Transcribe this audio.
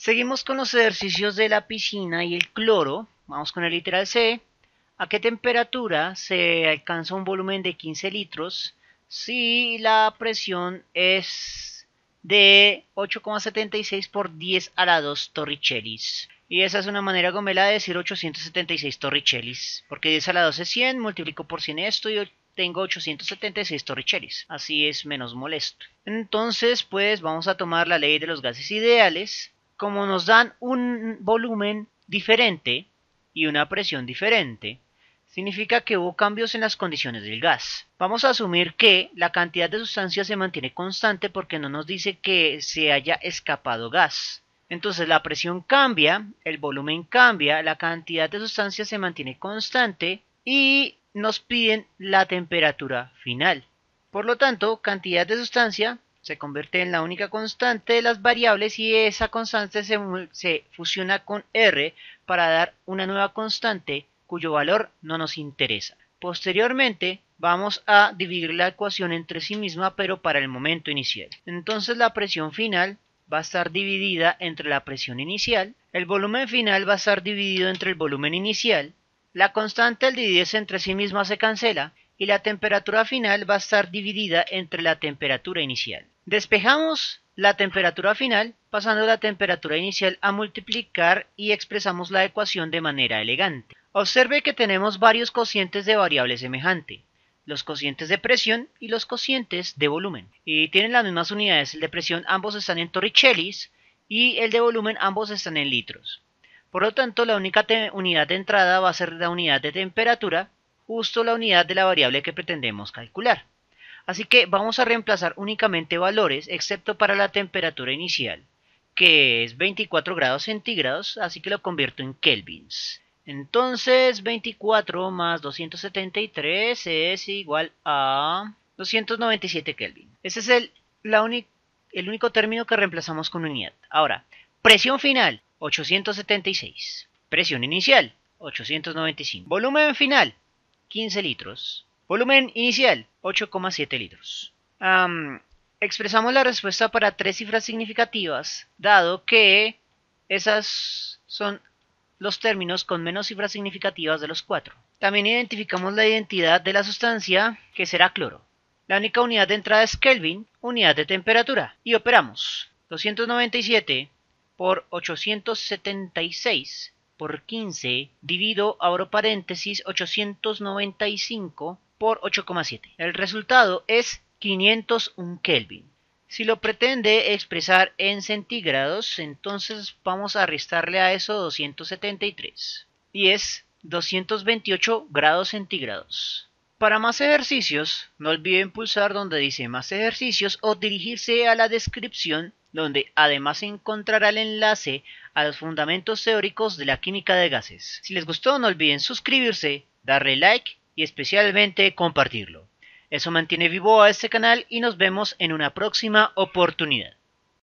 Seguimos con los ejercicios de la piscina y el cloro. Vamos con el literal C. ¿A qué temperatura se alcanza un volumen de 15 litros si la presión es de 8,76 por 10 a la 2 torricellis? Y esa es una manera gomela de decir 876 torricellis, porque 10 a la 2 es 100, multiplico por 100 esto y tengo 876 torricellis. Así es menos molesto. Entonces, pues vamos a tomar la ley de los gases ideales como nos dan un volumen diferente y una presión diferente, significa que hubo cambios en las condiciones del gas. Vamos a asumir que la cantidad de sustancia se mantiene constante porque no nos dice que se haya escapado gas. Entonces la presión cambia, el volumen cambia, la cantidad de sustancia se mantiene constante y nos piden la temperatura final. Por lo tanto, cantidad de sustancia se convierte en la única constante de las variables y esa constante se, fusiona con R para dar una nueva constante cuyo valor no nos interesa. Posteriormente vamos a dividir la ecuación entre sí misma pero para el momento inicial. Entonces la presión final va a estar dividida entre la presión inicial, el volumen final va a estar dividido entre el volumen inicial, la constante al dividirse entre sí misma se cancela y la temperatura final va a estar dividida entre la temperatura inicial. Despejamos la temperatura final pasando la temperatura inicial a multiplicar y expresamos la ecuación de manera elegante. Observe que tenemos varios cocientes de variable semejante, los cocientes de presión y los cocientes de volumen. Y tienen las mismas unidades, el de presión ambos están en torricellis y el de volumen ambos están en litros. Por lo tanto, la única unidad de entrada va a ser la unidad de temperatura, justo la unidad de la variable que pretendemos calcular. Así que vamos a reemplazar únicamente valores, excepto para la temperatura inicial, que es 24 grados centígrados, así que lo convierto en kelvins. Entonces, 24 más 273 es igual a 297 kelvin. Ese es el, el único término que reemplazamos con unidad. Ahora, presión final, 876. Presión inicial, 895. Volumen final, 15 litros. Volumen inicial, 8,7 litros. expresamos la respuesta para tres cifras significativas, dado que esas son los términos con menos cifras significativas de los cuatro. También identificamos la identidad de la sustancia, que será cloro. La única unidad de entrada es Kelvin, unidad de temperatura, y operamos 297 por 876 por 15, divido, abro paréntesis, 895 por 8,7. El resultado es 501 Kelvin. Si lo pretende expresar en centígrados, entonces vamos a restarle a eso 273. Y es 228 grados centígrados. Para más ejercicios, no olviden pulsar donde dice más ejercicios o dirigirse a la descripción donde además encontrará el enlace a los fundamentos teóricos de la química de gases. Si les gustó, no olviden suscribirse, darle like y especialmente compartirlo. Eso mantiene vivo a este canal y nos vemos en una próxima oportunidad.